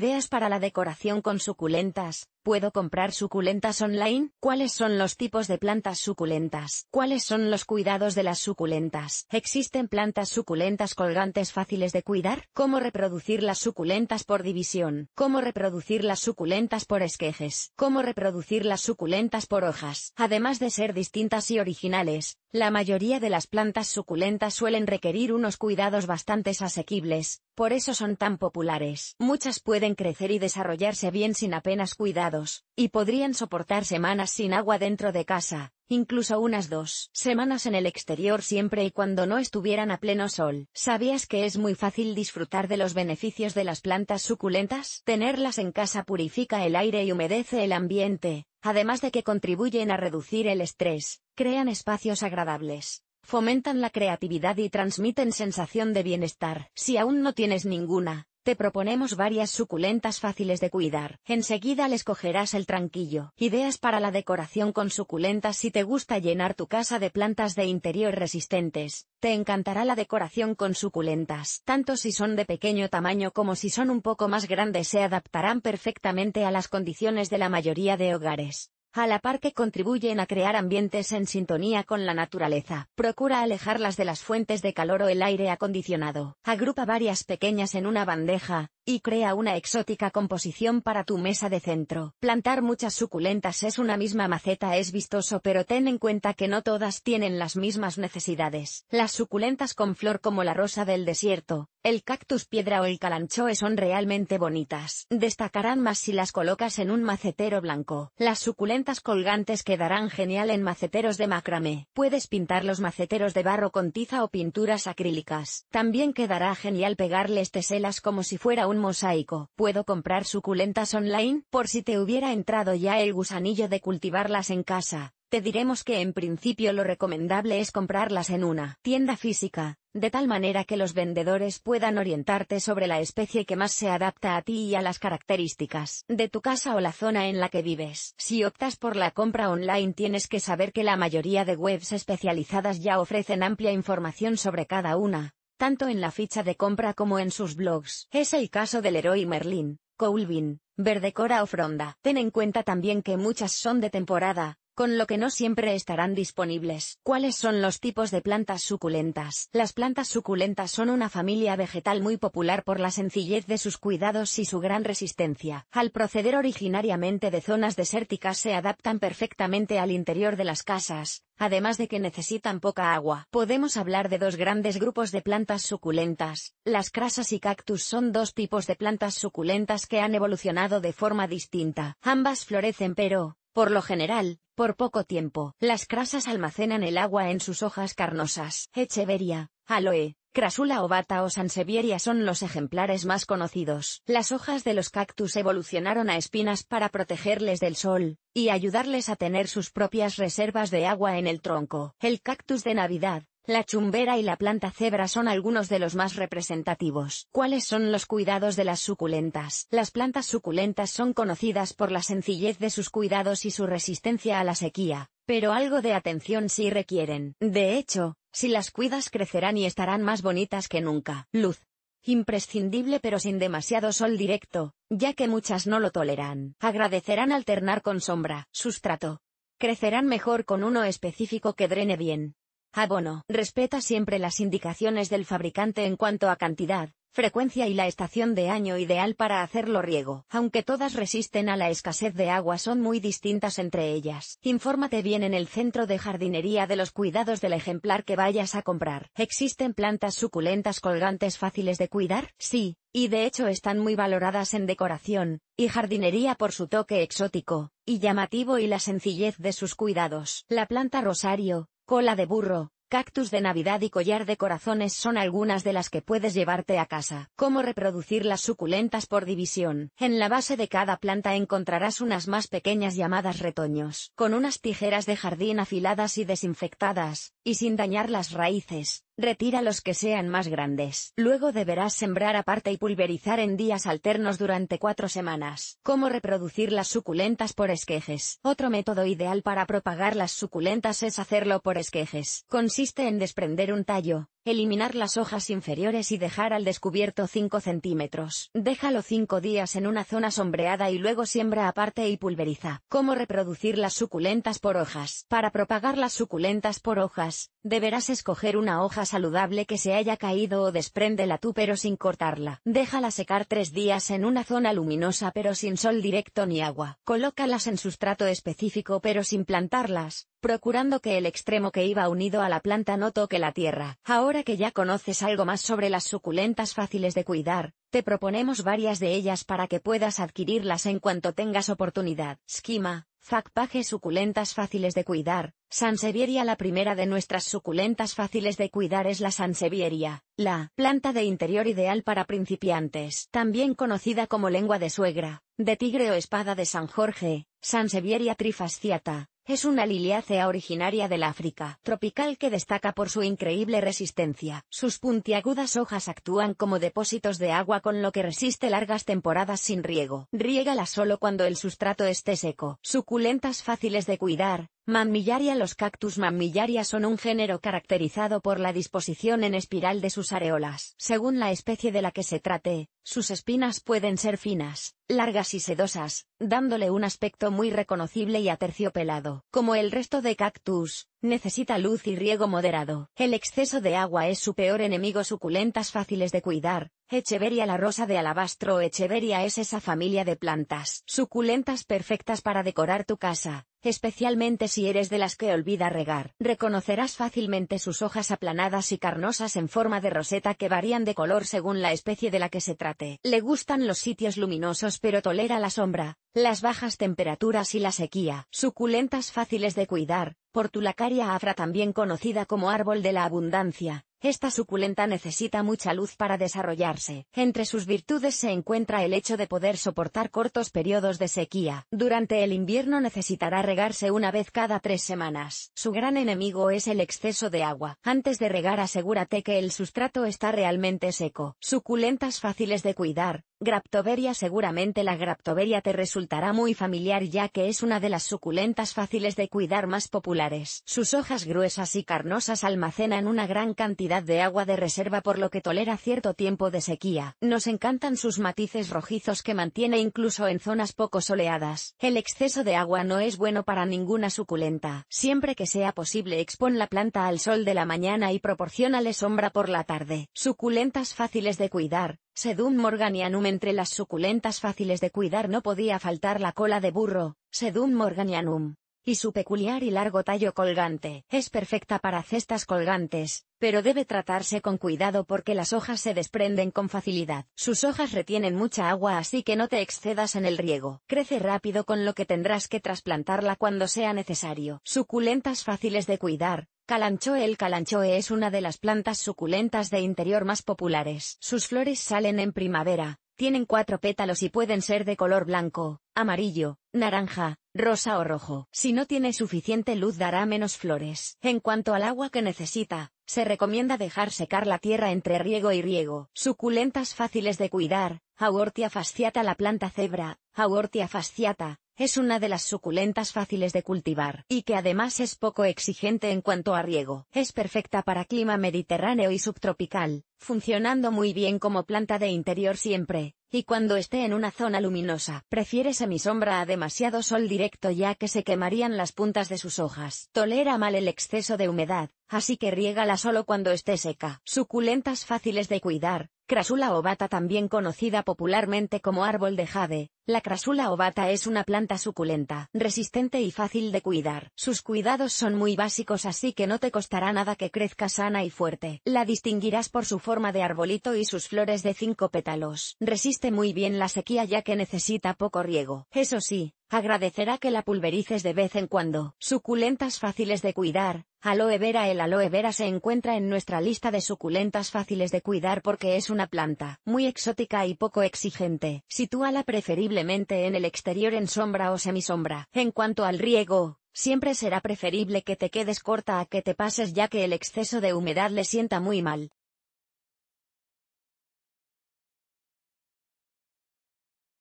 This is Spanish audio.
Ideas para la decoración con suculentas, ¿Puedo comprar suculentas online? ¿Cuáles son los tipos de plantas suculentas? ¿Cuáles son los cuidados de las suculentas? ¿Existen plantas suculentas colgantes fáciles de cuidar? ¿Cómo reproducir las suculentas por división? ¿Cómo reproducir las suculentas por esquejes? ¿Cómo reproducir las suculentas por hojas? Además de ser distintas y originales, la mayoría de las plantas suculentas suelen requerir unos cuidados bastante asequibles, por eso son tan populares. Muchas pueden crecer y desarrollarse bien sin apenas cuidado y podrían soportar semanas sin agua dentro de casa, incluso unas dos semanas en el exterior siempre y cuando no estuvieran a pleno sol. ¿Sabías que es muy fácil disfrutar de los beneficios de las plantas suculentas? Tenerlas en casa purifica el aire y humedece el ambiente, además de que contribuyen a reducir el estrés, crean espacios agradables, fomentan la creatividad y transmiten sensación de bienestar. Si aún no tienes ninguna, te proponemos varias suculentas fáciles de cuidar. Enseguida les cogerás el tranquillo. Ideas para la decoración con suculentas si te gusta llenar tu casa de plantas de interior resistentes. Te encantará la decoración con suculentas. Tanto si son de pequeño tamaño como si son un poco más grandes se adaptarán perfectamente a las condiciones de la mayoría de hogares a la par que contribuyen a crear ambientes en sintonía con la naturaleza. Procura alejarlas de las fuentes de calor o el aire acondicionado. Agrupa varias pequeñas en una bandeja, y crea una exótica composición para tu mesa de centro. Plantar muchas suculentas es una misma maceta es vistoso pero ten en cuenta que no todas tienen las mismas necesidades. Las suculentas con flor como la rosa del desierto, el cactus piedra o el calanchoe son realmente bonitas. Destacarán más si las colocas en un macetero blanco. Las suculentas colgantes quedarán genial en maceteros de macramé. Puedes pintar los maceteros de barro con tiza o pinturas acrílicas. También quedará genial pegarles teselas como si fuera un mosaico. Puedo comprar suculentas online, por si te hubiera entrado ya el gusanillo de cultivarlas en casa. Te diremos que en principio lo recomendable es comprarlas en una tienda física, de tal manera que los vendedores puedan orientarte sobre la especie que más se adapta a ti y a las características de tu casa o la zona en la que vives. Si optas por la compra online tienes que saber que la mayoría de webs especializadas ya ofrecen amplia información sobre cada una tanto en la ficha de compra como en sus blogs. Es el caso del héroe Merlin, Colvin, Verdecora o Fronda. Ten en cuenta también que muchas son de temporada, con lo que no siempre estarán disponibles. ¿Cuáles son los tipos de plantas suculentas? Las plantas suculentas son una familia vegetal muy popular por la sencillez de sus cuidados y su gran resistencia. Al proceder originariamente de zonas desérticas se adaptan perfectamente al interior de las casas, además de que necesitan poca agua. Podemos hablar de dos grandes grupos de plantas suculentas. Las crasas y cactus son dos tipos de plantas suculentas que han evolucionado de forma distinta. Ambas florecen pero, por lo general, por poco tiempo, las crasas almacenan el agua en sus hojas carnosas. Echeveria, aloe, Crasula ovata o sansevieria son los ejemplares más conocidos. Las hojas de los cactus evolucionaron a espinas para protegerles del sol, y ayudarles a tener sus propias reservas de agua en el tronco. El cactus de Navidad, la chumbera y la planta cebra son algunos de los más representativos. ¿Cuáles son los cuidados de las suculentas? Las plantas suculentas son conocidas por la sencillez de sus cuidados y su resistencia a la sequía, pero algo de atención sí requieren. De hecho, si las cuidas crecerán y estarán más bonitas que nunca. Luz. Imprescindible pero sin demasiado sol directo, ya que muchas no lo toleran. Agradecerán alternar con sombra, sustrato. Crecerán mejor con uno específico que drene bien. Abono. Respeta siempre las indicaciones del fabricante en cuanto a cantidad, frecuencia y la estación de año ideal para hacerlo riego. Aunque todas resisten a la escasez de agua son muy distintas entre ellas. Infórmate bien en el centro de jardinería de los cuidados del ejemplar que vayas a comprar. ¿Existen plantas suculentas colgantes fáciles de cuidar? Sí, y de hecho están muy valoradas en decoración y jardinería por su toque exótico y llamativo y la sencillez de sus cuidados. La planta rosario, Cola de burro, cactus de Navidad y collar de corazones son algunas de las que puedes llevarte a casa. ¿Cómo reproducir las suculentas por división? En la base de cada planta encontrarás unas más pequeñas llamadas retoños, con unas tijeras de jardín afiladas y desinfectadas, y sin dañar las raíces. Retira los que sean más grandes. Luego deberás sembrar aparte y pulverizar en días alternos durante cuatro semanas. ¿Cómo reproducir las suculentas por esquejes? Otro método ideal para propagar las suculentas es hacerlo por esquejes. Consiste en desprender un tallo, eliminar las hojas inferiores y dejar al descubierto 5 centímetros. Déjalo 5 días en una zona sombreada y luego siembra aparte y pulveriza. ¿Cómo reproducir las suculentas por hojas? Para propagar las suculentas por hojas, deberás escoger una hoja saludable que se haya caído o despréndela tú pero sin cortarla. Déjala secar 3 días en una zona luminosa pero sin sol directo ni agua. Colócalas en sustrato específico pero sin plantarlas, procurando que el extremo que iba unido a la planta no toque la tierra. Ahora que ya conoces algo más sobre las suculentas fáciles de cuidar, te proponemos varias de ellas para que puedas adquirirlas en cuanto tengas oportunidad. Schema, Zacpaje suculentas fáciles de cuidar, Sansevieria La primera de nuestras suculentas fáciles de cuidar es la Sansevieria, la planta de interior ideal para principiantes, también conocida como lengua de suegra, de tigre o espada de San Jorge, Sansevieria trifasciata, es una liliácea originaria del África tropical que destaca por su increíble resistencia. Sus puntiagudas hojas actúan como depósitos de agua con lo que resiste largas temporadas sin riego. Riegala solo cuando el sustrato esté seco. Suculentas fáciles de cuidar, Mammillaria Los cactus mammillaria son un género caracterizado por la disposición en espiral de sus areolas. Según la especie de la que se trate, sus espinas pueden ser finas, largas y sedosas, dándole un aspecto muy reconocible y aterciopelado. Como el resto de cactus, necesita luz y riego moderado. El exceso de agua es su peor enemigo suculentas fáciles de cuidar. Echeveria la rosa de alabastro Echeveria es esa familia de plantas suculentas perfectas para decorar tu casa especialmente si eres de las que olvida regar. Reconocerás fácilmente sus hojas aplanadas y carnosas en forma de roseta que varían de color según la especie de la que se trate. Le gustan los sitios luminosos pero tolera la sombra, las bajas temperaturas y la sequía. Suculentas fáciles de cuidar, Portulacaria afra también conocida como árbol de la abundancia, esta suculenta necesita mucha luz para desarrollarse. Entre sus virtudes se encuentra el hecho de poder soportar cortos periodos de sequía. Durante el invierno necesitará regarse una vez cada tres semanas. Su gran enemigo es el exceso de agua. Antes de regar asegúrate que el sustrato está realmente seco. Suculentas fáciles de cuidar, Graptoveria Seguramente la graptoveria te resultará muy familiar ya que es una de las suculentas fáciles de cuidar más populares. Sus hojas gruesas y carnosas almacenan una gran cantidad de agua de reserva por lo que tolera cierto tiempo de sequía. Nos encantan sus matices rojizos que mantiene incluso en zonas poco soleadas. El exceso de agua no es bueno para ninguna suculenta. Siempre que sea posible expon la planta al sol de la mañana y proporcionale sombra por la tarde. Suculentas fáciles de cuidar, Sedum Morganianum entre las suculentas fáciles de cuidar no podía faltar la cola de burro, Sedum Morganianum, y su peculiar y largo tallo colgante, es perfecta para cestas colgantes, pero debe tratarse con cuidado porque las hojas se desprenden con facilidad. Sus hojas retienen mucha agua así que no te excedas en el riego. Crece rápido con lo que tendrás que trasplantarla cuando sea necesario. Suculentas fáciles de cuidar. Calanchoe El calanchoe es una de las plantas suculentas de interior más populares. Sus flores salen en primavera, tienen cuatro pétalos y pueden ser de color blanco, amarillo, naranja, rosa o rojo. Si no tiene suficiente luz dará menos flores. En cuanto al agua que necesita, se recomienda dejar secar la tierra entre riego y riego. Suculentas fáciles de cuidar, Aortia fasciata La planta cebra, Aortia fasciata, es una de las suculentas fáciles de cultivar, y que además es poco exigente en cuanto a riego. Es perfecta para clima mediterráneo y subtropical, funcionando muy bien como planta de interior siempre, y cuando esté en una zona luminosa, prefiere semisombra a demasiado sol directo ya que se quemarían las puntas de sus hojas. Tolera mal el exceso de humedad, así que riégala solo cuando esté seca. Suculentas fáciles de cuidar, Crasula ovata también conocida popularmente como árbol de jade, la Crasula ovata es una planta suculenta, resistente y fácil de cuidar. Sus cuidados son muy básicos así que no te costará nada que crezca sana y fuerte. La distinguirás por su forma de arbolito y sus flores de cinco pétalos. Resiste muy bien la sequía ya que necesita poco riego. Eso sí, Agradecerá que la pulverices de vez en cuando. Suculentas fáciles de cuidar. Aloe vera El aloe vera se encuentra en nuestra lista de suculentas fáciles de cuidar porque es una planta muy exótica y poco exigente. Sitúala preferiblemente en el exterior en sombra o semisombra. En cuanto al riego, siempre será preferible que te quedes corta a que te pases ya que el exceso de humedad le sienta muy mal.